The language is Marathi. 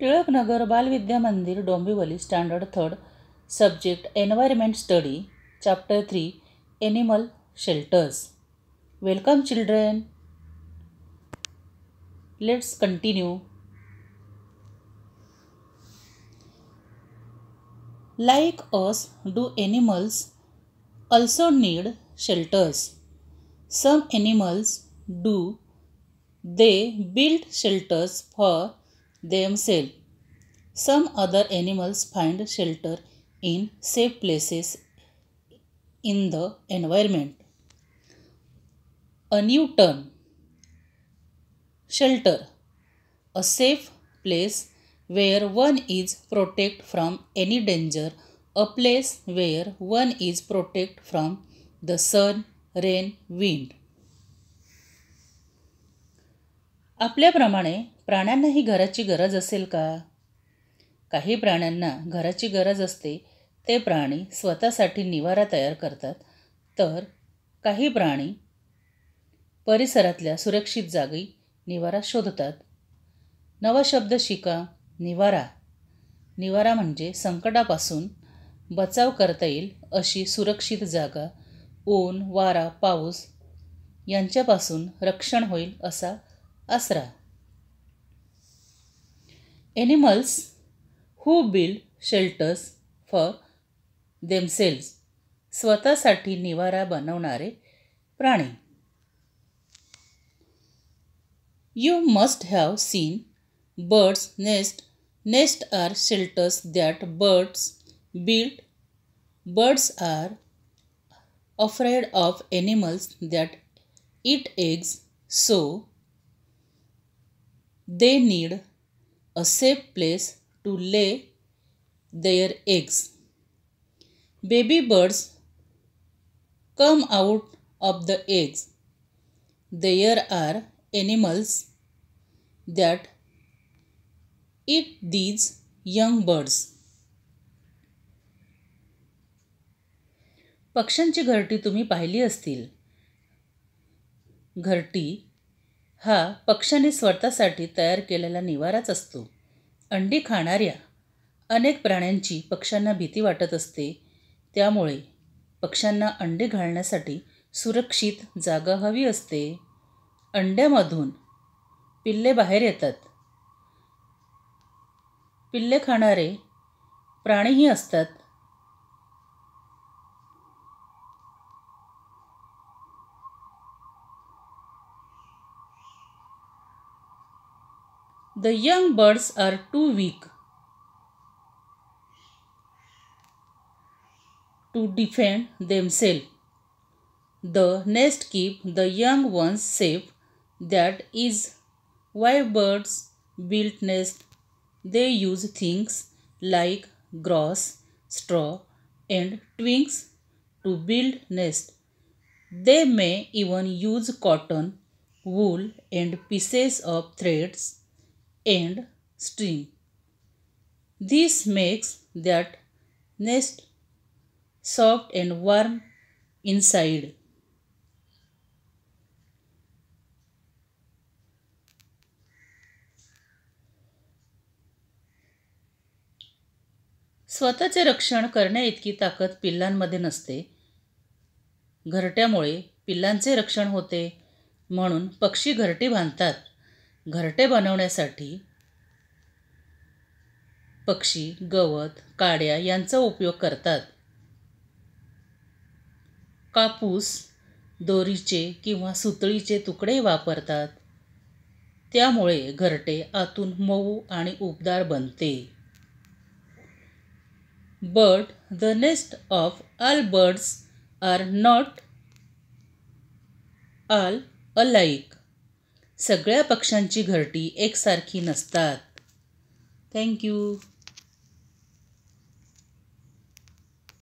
Tilaknagar Balvidya Mandir Dombivli standard third subject environment study chapter three animal shelters welcome children let's continue like us do animals also need shelters some animals do they build shelters for themselves. Some other animals find shelter in safe places in the environment. A new term shelter, a safe place where one is protected from any danger, a place where one is protected from the sun, rain, wind. आपल्याप्रमाणे प्राण्यांनाही घराची गरज असेल का काही प्राण्यांना घराची गरज असते ते प्राणी स्वतःसाठी निवारा तयार करतात तर काही प्राणी परिसरातल्या सुरक्षित जागी निवारा शोधतात नवा शब्द शिका निवारा निवारा म्हणजे संकटापासून बचाव करता येईल अशी सुरक्षित जागा ऊन वारा पाऊस यांच्यापासून रक्षण होईल असा आसरा Animals who build shelters for themselves स्वतःसाठी निवारा बनवणारे prani. You must have seen birds' nest. Nests are shelters that birds build. Birds are afraid of animals that eat eggs, so they need a safe place to lay their eggs baby birds come out of the eggs there are animals that eat these young birds पक्ष्यांची घरटी तुम्ही पाहिली असतील घरटी हा पक्ष्याने स्वतःसाठी तयार केलेला निवाराच असतो अंडी खाणाऱ्या अनेक प्राण्यांची पक्ष्यांना भीती वाटत असते त्यामुळे पक्ष्यांना अंडी घालण्यासाठी सुरक्षित जागा हवी असते अंड्यामधून पिल्ले बाहेर येतात पिल्ले खाणारे प्राणीही असतात The young birds are too weak to defend themselves. The nest keep the young ones safe. That is why birds build nests. They use things like grass, straw, and twigs to build nest. They may even use cotton, wool, and pieces of threads. and string. This makes that nest soft and warm inside. स्वतःचे रक्षण इतकी ताकद पिल्लांमध्ये नसते घरट्यामुळे पिल्लांचे रक्षण होते म्हणून पक्षी घरटी बांधतात घरटे बनवण्यासाठी पक्षी गवत काड्या यांचा उपयोग करतात कापूस दोरीचे किंवा सुतळीचे तुकडे वापरतात त्यामुळे घरटे आतून मऊ आणि उबदार बनते bird the nest of all birds are not all alike सगळ्या पक्ष्यांची घरटी एकसारखी नसतात थँक्यू